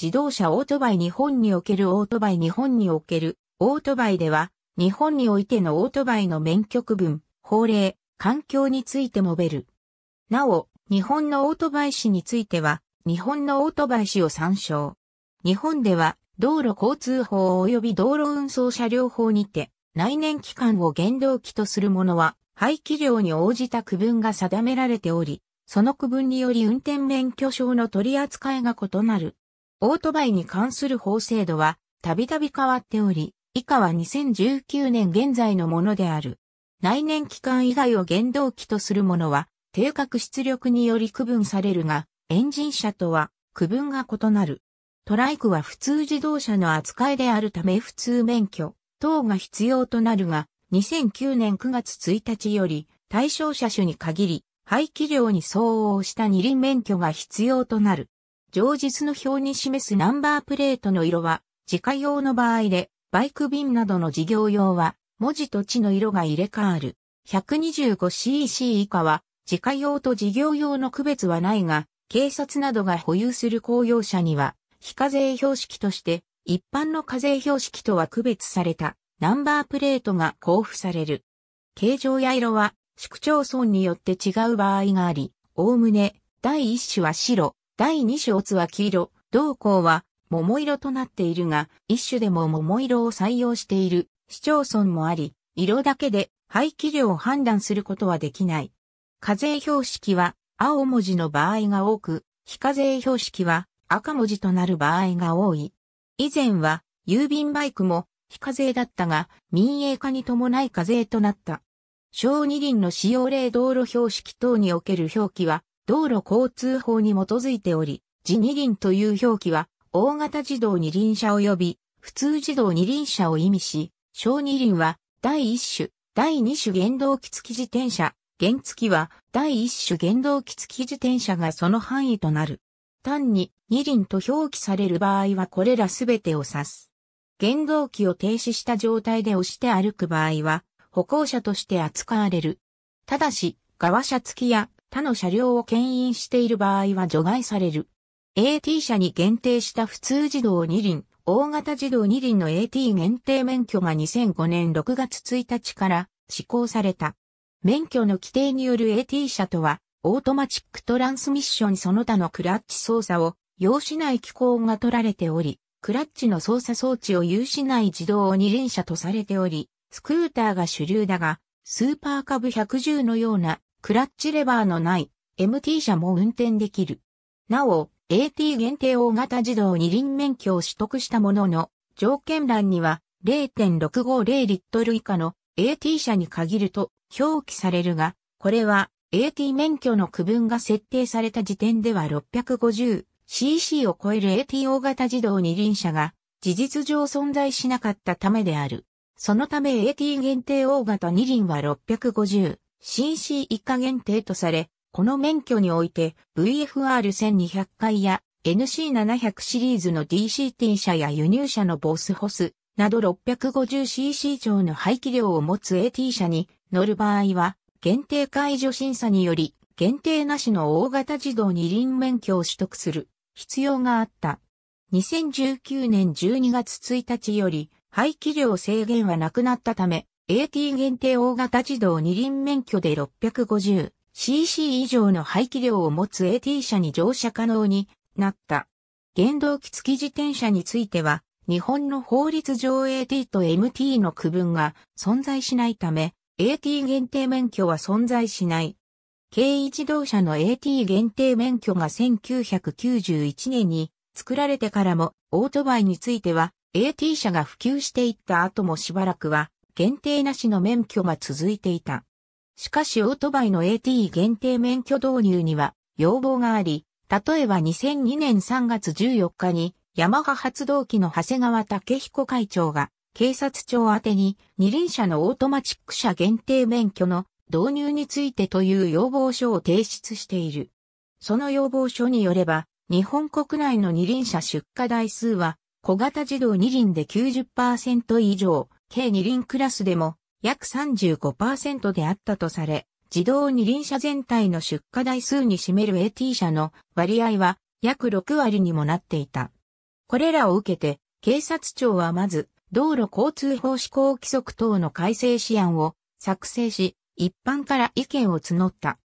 自動車オートバイ日本におけるオートバイ日本におけるオートバイでは、日本においてのオートバイの免許区分、法令、環境について述べる。なお、日本のオートバイ史については、日本のオートバイ史を参照。日本では、道路交通法及び道路運送車両法にて、内燃機関を原動機とするものは、排気量に応じた区分が定められており、その区分により運転免許証の取り扱いが異なる。オートバイに関する法制度は、たびたび変わっており、以下は2019年現在のものである。内燃機関以外を原動機とするものは、定格出力により区分されるが、エンジン車とは区分が異なる。トライクは普通自動車の扱いであるため普通免許等が必要となるが、2009年9月1日より対象車種に限り、排気量に相応した二輪免許が必要となる。上日の表に示すナンバープレートの色は、自家用の場合で、バイク便などの事業用は、文字と地の色が入れ替わる。125cc 以下は、自家用と事業用の区別はないが、警察などが保有する公用車には、非課税標識として、一般の課税標識とは区別された、ナンバープレートが交付される。形状や色は、市区町村によって違う場合があり、おおむね、第一種は白、第2種オツは黄色、同校は桃色となっているが、一種でも桃色を採用している市町村もあり、色だけで排気量を判断することはできない。課税標識は青文字の場合が多く、非課税標識は赤文字となる場合が多い。以前は郵便バイクも非課税だったが、民営化に伴い課税となった。小二輪の使用例道路標識等における表記は、道路交通法に基づいており、自二輪という表記は、大型自動二輪車及び、普通自動二輪車を意味し、小二輪は、第一種、第二種原動機付き自転車、原付きは、第一種原動機付き自転車がその範囲となる。単に、二輪と表記される場合はこれらすべてを指す。原動機を停止した状態で押して歩く場合は、歩行者として扱われる。ただし、側車付きや他の車両を牽引している場合は除外される。AT 車に限定した普通自動二輪、大型自動二輪の AT 限定免許が2005年6月1日から施行された。免許の規定による AT 車とは、オートマチックトランスミッションその他のクラッチ操作を、要しない機構が取られており、クラッチの操作装置を有しない自動二輪車とされており、スクーターが主流だが、スーパーカブ110のようなクラッチレバーのない MT 車も運転できる。なお、AT 限定大型自動二輪免許を取得したものの、条件欄には0.650リットル以下の AT 車に限ると表記されるが、これは AT 免許の区分が設定された時点では 650cc を超える AT 大型自動二輪車が事実上存在しなかったためである。そのため AT 限定大型二輪は 650cc CC 以下限定とされ、この免許において VFR1200 回や NC700 シリーズの DCT 車や輸入車のボスホスなど 650cc 以上の排気量を持つ AT 車に乗る場合は、限定解除審査により、限定なしの大型自動二輪免許を取得する必要があった。2019年12月1日より、排気量制限はなくなったため、AT 限定大型自動二輪免許で 650cc 以上の排気量を持つ AT 車に乗車可能になった。原動機付き自転車については、日本の法律上 AT と MT の区分が存在しないため、AT 限定免許は存在しない。軽自動車の AT 限定免許が1991年に作られてからもオートバイについては AT 車が普及していった後もしばらくは限定なしの免許が続いていた。しかしオートバイの AT 限定免許導入には要望があり、例えば2002年3月14日に、ヤマハ発動機の長谷川武彦会長が、警察庁宛に二輪車のオートマチック車限定免許の導入についてという要望書を提出している。その要望書によれば、日本国内の二輪車出荷台数は、小型自動二輪で90%以上、計二輪クラスでも約35%であったとされ、自動二輪車全体の出荷台数に占める AT 車の割合は約6割にもなっていた。これらを受けて、警察庁はまず、道路交通法施行規則等の改正試案を作成し、一般から意見を募った。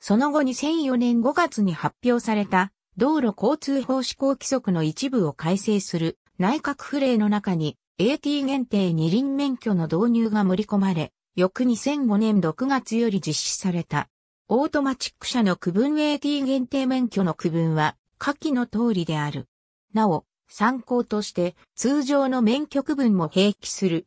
その後2004年5月に発表された道路交通法施行規則の一部を改正する内閣府令の中に AT 限定二輪免許の導入が盛り込まれ、翌2005年6月より実施された。オートマチック車の区分 AT 限定免許の区分は、下記の通りである。なお、参考として通常の免許区分も併記する。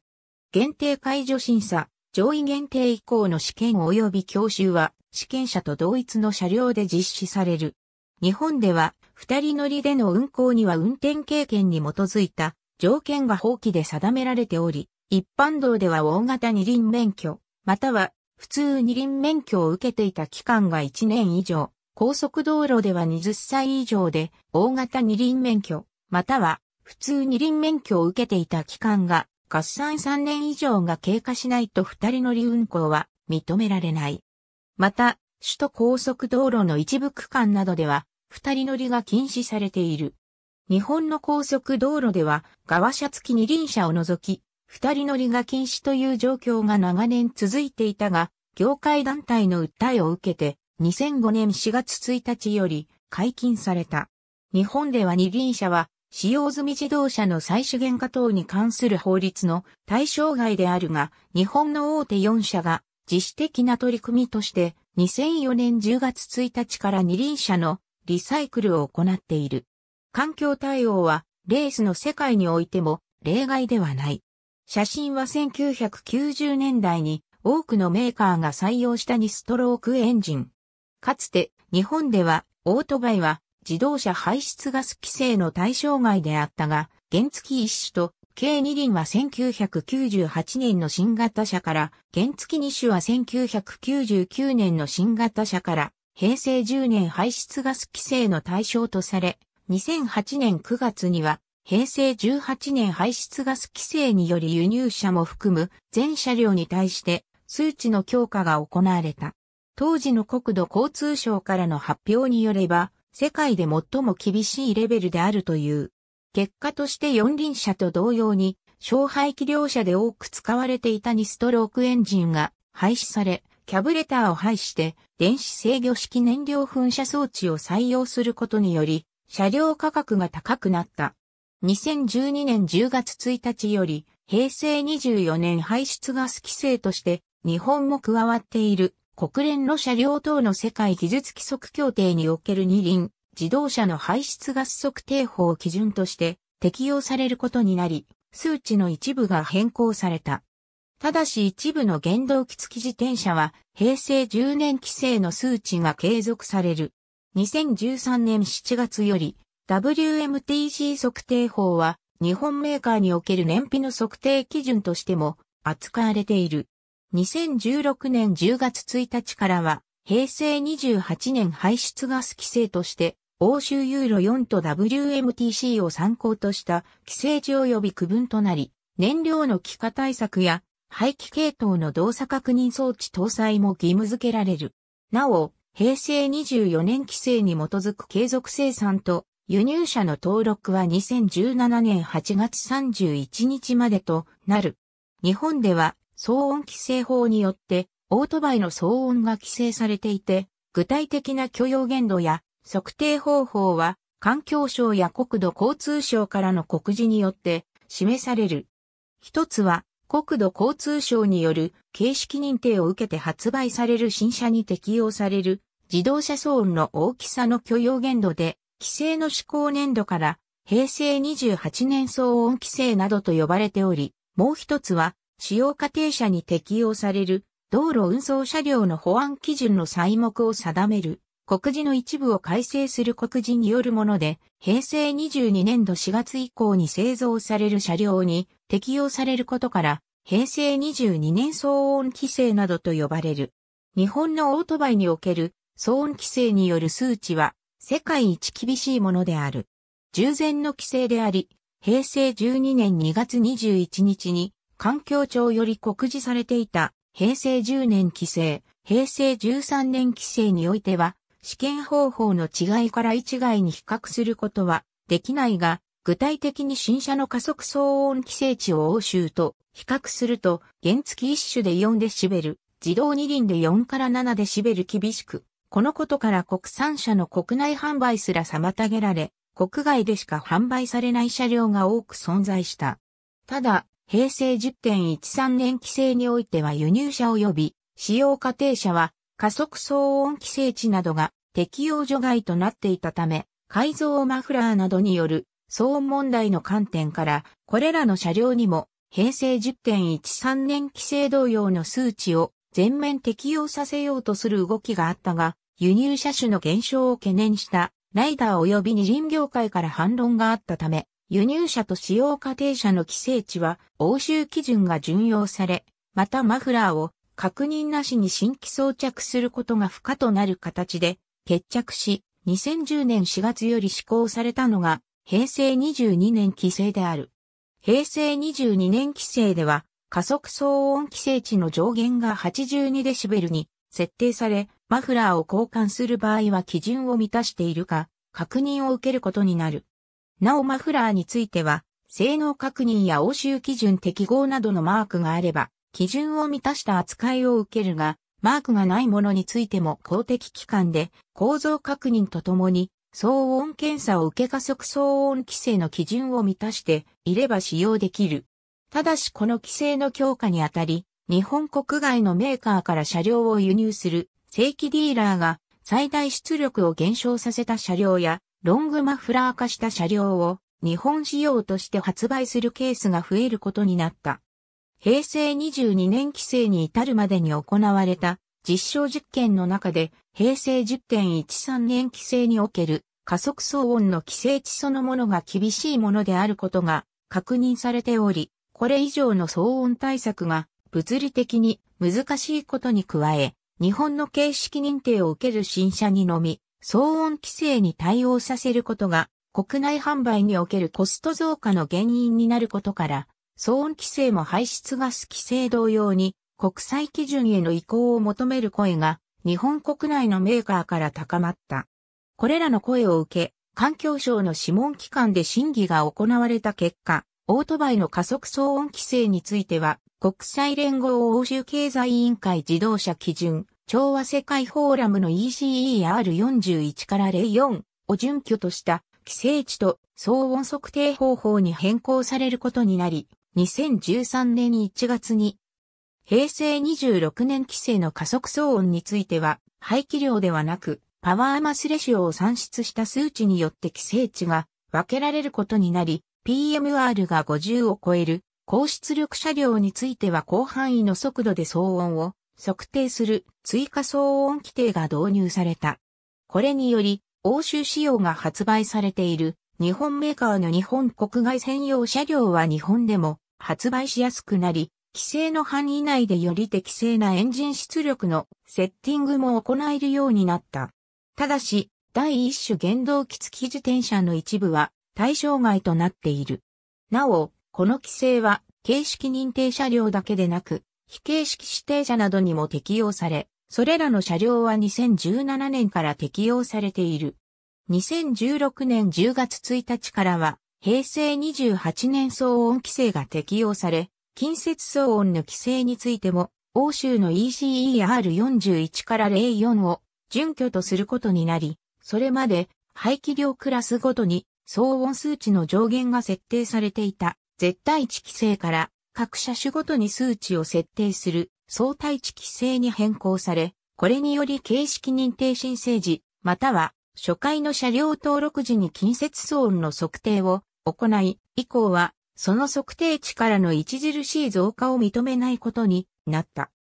限定解除審査、上位限定以降の試験及び教習は、試験車と同一の車両で実施される。日本では、二人乗りでの運行には運転経験に基づいた条件が法規で定められており、一般道では大型二輪免許、または普通二輪免許を受けていた期間が1年以上、高速道路では20歳以上で大型二輪免許、または普通二輪免許を受けていた期間が合算3年以上が経過しないと二人乗り運行は認められない。また、首都高速道路の一部区間などでは、二人乗りが禁止されている。日本の高速道路では、側車付き二輪車を除き、二人乗りが禁止という状況が長年続いていたが、業界団体の訴えを受けて、2005年4月1日より解禁された。日本では二輪車は、使用済み自動車の再資源化等に関する法律の対象外であるが、日本の大手4社が自主的な取り組みとして2004年10月1日から二輪車のリサイクルを行っている。環境対応はレースの世界においても例外ではない。写真は1990年代に多くのメーカーが採用した2ストロークエンジン。かつて日本ではオートバイは自動車排出ガス規制の対象外であったが、原付き一種と計2輪は1998年の新型車から、原付2種は1999年の新型車から、平成10年排出ガス規制の対象とされ、2008年9月には、平成18年排出ガス規制により輸入車も含む全車両に対して数値の強化が行われた。当時の国土交通省からの発表によれば、世界で最も厳しいレベルであるという。結果として四輪車と同様に、小排気量車で多く使われていた2ストロークエンジンが廃止され、キャブレターを廃して電子制御式燃料噴射装置を採用することにより、車両価格が高くなった。2012年10月1日より、平成24年排出ガス規制として、日本も加わっている国連の車両等の世界技術規則協定における二輪、自動車の排出ガス測定法を基準として適用されることになり、数値の一部が変更された。ただし一部の原動機付き自転車は平成10年規制の数値が継続される。2013年7月より WMTC 測定法は日本メーカーにおける燃費の測定基準としても扱われている。2016年10月1日からは平成28年排出ガス規制として欧州ユーロ4と WMTC を参考とした規制値及び区分となり、燃料の気化対策や排気系統の動作確認装置搭載も義務付けられる。なお、平成24年規制に基づく継続生産と輸入者の登録は2017年8月31日までとなる。日本では騒音規制法によってオートバイの騒音が規制されていて、具体的な許容限度や測定方法は環境省や国土交通省からの告示によって示される。一つは国土交通省による形式認定を受けて発売される新車に適用される自動車騒音の大きさの許容限度で、規制の施行年度から平成28年騒音規制などと呼ばれており、もう一つは使用過程車に適用される道路運送車両の保安基準の細目を定める告示の一部を改正する告示によるもので、平成22年度4月以降に製造される車両に適用されることから、平成22年騒音規制などと呼ばれる。日本のオートバイにおける騒音規制による数値は世界一厳しいものである。従前の規制であり、平成12年2月21日に環境庁より告示されていた平成10年規制、平成13年規制においては、試験方法の違いから一概に比較することはできないが、具体的に新車の加速騒音規制値を欧州と比較すると、原付一種で4デシベル、自動二輪で4から7デシベル厳しく、このことから国産車の国内販売すら妨げられ、国外でしか販売されない車両が多く存在した。ただ、平成10.13年規制においては輸入車及び使用家庭車は加速騒音規制値などが適用除外となっていたため、改造マフラーなどによる騒音問題の観点から、これらの車両にも、平成10.13年規制同様の数値を全面適用させようとする動きがあったが、輸入車種の減少を懸念したライダー及び二輪業界から反論があったため、輸入車と使用家庭車の規制値は欧州基準が準用され、またマフラーを確認なしに新規装着することが不可となる形で決着し、2010年4月より施行されたのが平成22年規制である。平成22年規制では、加速騒音規制値の上限が 82dB に設定され、マフラーを交換する場合は基準を満たしているか、確認を受けることになる。なおマフラーについては、性能確認や欧州基準適合などのマークがあれば、基準を満たした扱いを受けるが、マークがないものについても公的機関で構造確認とともに騒音検査を受け加速騒音規制の基準を満たしていれば使用できる。ただしこの規制の強化にあたり、日本国外のメーカーから車両を輸入する正規ディーラーが最大出力を減少させた車両やロングマフラー化した車両を日本仕様として発売するケースが増えることになった。平成22年規制に至るまでに行われた実証実験の中で平成10.13年規制における加速騒音の規制値そのものが厳しいものであることが確認されており、これ以上の騒音対策が物理的に難しいことに加え、日本の形式認定を受ける新車にのみ、騒音規制に対応させることが国内販売におけるコスト増加の原因になることから、騒音規制も排出ガス規制同様に国際基準への移行を求める声が日本国内のメーカーから高まった。これらの声を受け、環境省の諮問機関で審議が行われた結果、オートバイの加速騒音規制については、国際連合欧州経済委員会自動車基準、調和世界フォーラムの ECER41 から04を準拠とした規制値と騒音測定方法に変更されることになり、2013年1月に平成26年規制の加速騒音については、排気量ではなく、パワーマスレシオを算出した数値によって規制値が分けられることになり、PMR が50を超える高出力車両については広範囲の速度で騒音を測定する追加騒音規定が導入された。これにより、欧州仕様が発売されている日本メーカーの日本国外専用車両は日本でも発売しやすくなり、規制の範囲内でより適正なエンジン出力のセッティングも行えるようになった。ただし、第一種原動機付き自転車の一部は対象外となっている。なお、この規制は形式認定車両だけでなく、非形式指定車などにも適用され、それらの車両は2017年から適用されている。2016年10月1日からは、平成28年騒音規制が適用され、近接騒音の規制についても、欧州の ECER41 から04を準拠とすることになり、それまで排気量クラスごとに騒音数値の上限が設定されていた絶対値規制から各車種ごとに数値を設定する相対値規制に変更され、これにより形式認定申請時、または初回の車両登録時に近接騒音の測定を行い、以降はその測定値からの著しい増加を認めないことになった。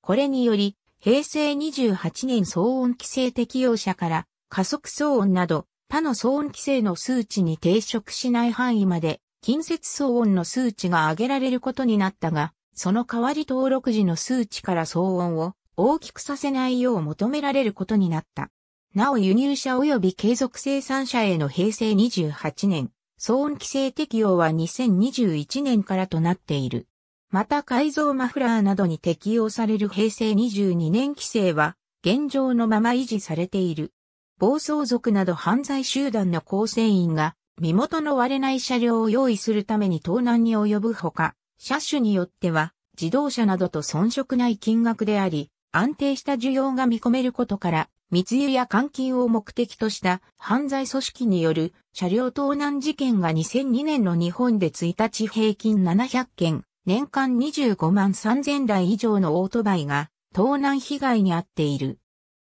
これにより、平成28年騒音規制適用者から加速騒音など他の騒音規制の数値に抵触しない範囲まで近接騒音の数値が上げられることになったが、その代わり登録時の数値から騒音を大きくさせないよう求められることになった。なお輸入者及び継続生産者への平成28年騒音規制適用は2021年からとなっている。また改造マフラーなどに適用される平成22年規制は現状のまま維持されている。暴走族など犯罪集団の構成員が身元の割れない車両を用意するために盗難に及ぶほか、車種によっては自動車などと遜色ない金額であり、安定した需要が見込めることから密輸や監禁を目的とした犯罪組織による車両盗難事件が2002年の日本で1日平均700件、年間25万3000台以上のオートバイが盗難被害に遭っている。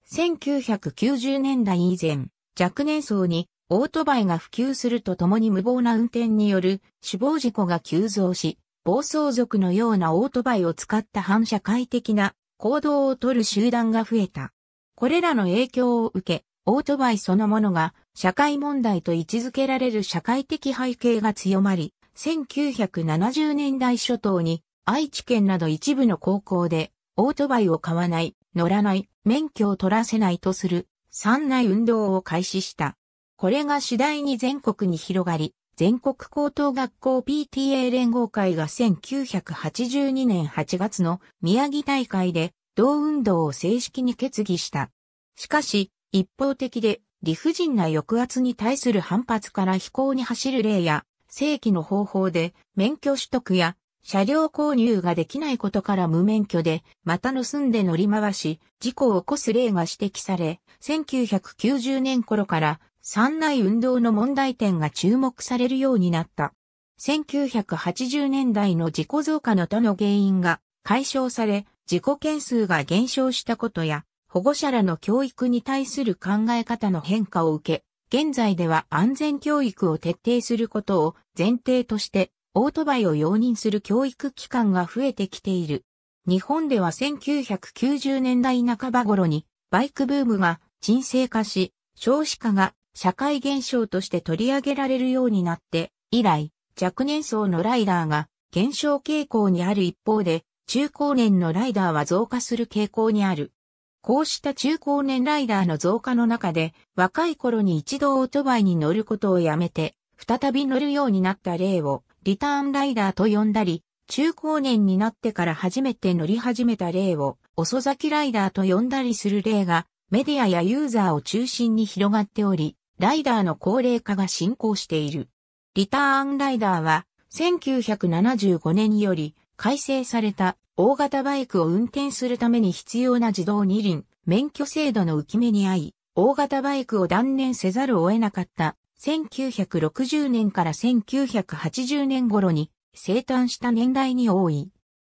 1990年代以前、若年層にオートバイが普及するとともに無謀な運転による死亡事故が急増し、暴走族のようなオートバイを使った反社会的な行動をとる集団が増えた。これらの影響を受け、オートバイそのものが社会問題と位置づけられる社会的背景が強まり、1970年代初頭に愛知県など一部の高校でオートバイを買わない、乗らない、免許を取らせないとする三内運動を開始した。これが次第に全国に広がり、全国高等学校 PTA 連合会が1982年8月の宮城大会で同運動を正式に決議した。しかし、一方的で理不尽な抑圧に対する反発から飛行に走る例や、正規の方法で免許取得や車両購入ができないことから無免許で、また盗んで乗り回し、事故を起こす例が指摘され、1990年頃から三内運動の問題点が注目されるようになった。1980年代の事故増加の他の原因が解消され、自己件数が減少したことや、保護者らの教育に対する考え方の変化を受け、現在では安全教育を徹底することを前提として、オートバイを容認する教育機関が増えてきている。日本では1990年代半ば頃に、バイクブームが沈静化し、少子化が社会現象として取り上げられるようになって、以来、若年層のライダーが減少傾向にある一方で、中高年のライダーは増加する傾向にある。こうした中高年ライダーの増加の中で、若い頃に一度オートバイに乗ることをやめて、再び乗るようになった例を、リターンライダーと呼んだり、中高年になってから初めて乗り始めた例を、遅咲きライダーと呼んだりする例が、メディアやユーザーを中心に広がっており、ライダーの高齢化が進行している。リターンライダーは、1975年より、改正された大型バイクを運転するために必要な自動二輪、免許制度の浮き目に合い、大型バイクを断念せざるを得なかった1960年から1980年頃に生誕した年代に多い。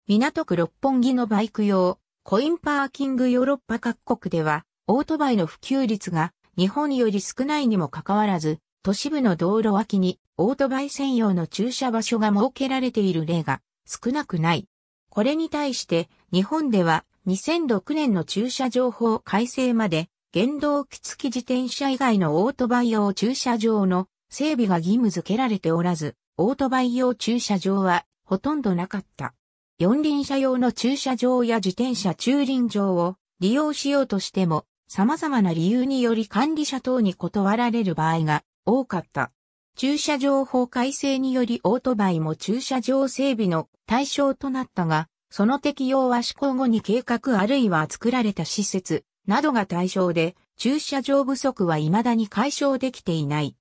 港区六本木のバイク用、コインパーキングヨーロッパ各国では、オートバイの普及率が日本より少ないにもかかわらず、都市部の道路脇にオートバイ専用の駐車場所が設けられている例が少なくない。これに対して日本では2006年の駐車情報改正まで原動機付き自転車以外のオートバイ用駐車場の整備が義務付けられておらず、オートバイ用駐車場はほとんどなかった。四輪車用の駐車場や自転車駐輪場を利用しようとしても様々な理由により管理者等に断られる場合が多かった。駐車場法改正によりオートバイも駐車場整備の対象となったが、その適用は施行後に計画あるいは作られた施設などが対象で、駐車場不足は未だに解消できていない。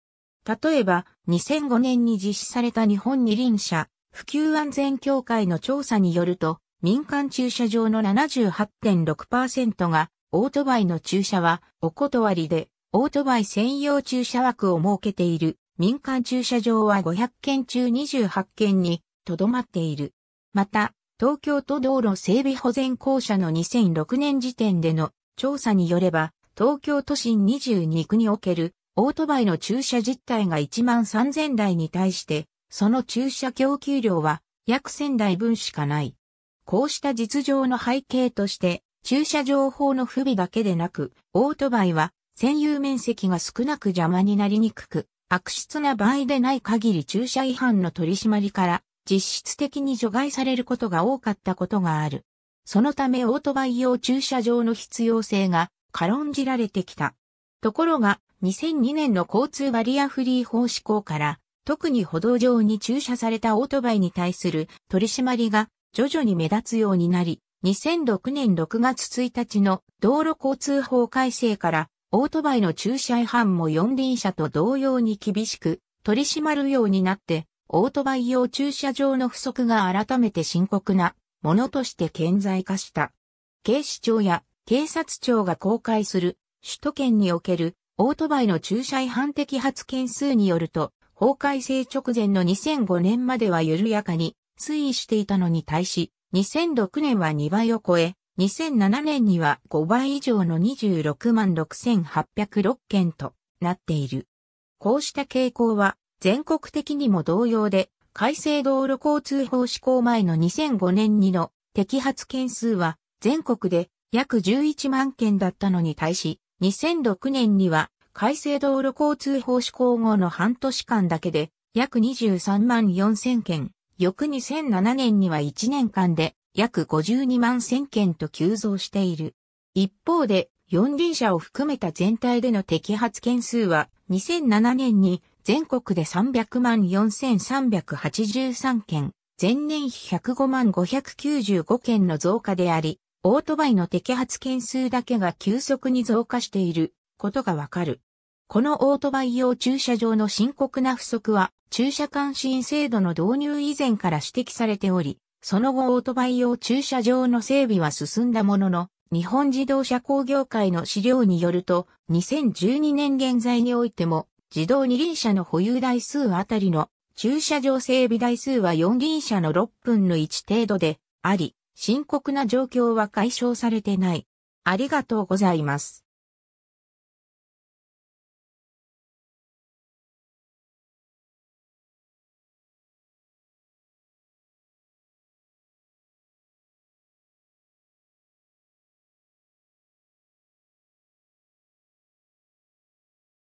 例えば、2005年に実施された日本二輪車普及安全協会の調査によると、民間駐車場の78.6%がオートバイの駐車はお断りで、オートバイ専用駐車枠を設けている民間駐車場は500件中28件にとどまっている。また、東京都道路整備保全公社の2006年時点での調査によれば、東京都心22区におけるオートバイの駐車実態が1万3000台に対して、その駐車供給量は約1000台分しかない。こうした実情の背景として、駐車場法の不備だけでなく、オートバイは専有面積が少なく邪魔になりにくく、悪質な場合でない限り駐車違反の取り締まりから実質的に除外されることが多かったことがある。そのためオートバイ用駐車場の必要性が軽んじられてきた。ところが、2002年の交通バリアフリー法施行から、特に歩道上に駐車されたオートバイに対する取り締まりが徐々に目立つようになり、2006年6月1日の道路交通法改正からオートバイの駐車違反も四輪車と同様に厳しく取り締まるようになって、オートバイ用駐車場の不足が改めて深刻なものとして顕在化した。警視庁や警察庁が公開する首都圏におけるオートバイの駐車違反摘発件数によると、法改正直前の2005年までは緩やかに推移していたのに対し、2006年は2倍を超え、2007年には5倍以上の26万6806件となっている。こうした傾向は全国的にも同様で、改正道路交通法施行前の2005年にの摘発件数は全国で約11万件だったのに対し、2006年には改正道路交通法施行後の半年間だけで約23万4000件、翌2007年には1年間で約52万1000件と急増している。一方で、四輪車を含めた全体での摘発件数は、2007年に全国で300万4383件、前年比105万595件の増加であり、オートバイの摘発件数だけが急速に増加していることがわかる。このオートバイ用駐車場の深刻な不足は、駐車監視員制度の導入以前から指摘されており、その後オートバイ用駐車場の整備は進んだものの、日本自動車工業会の資料によると、2012年現在においても、自動二輪車の保有台数あたりの駐車場整備台数は四輪車の6分の1程度であり、深刻な状況は解消されてない。ありがとうございます。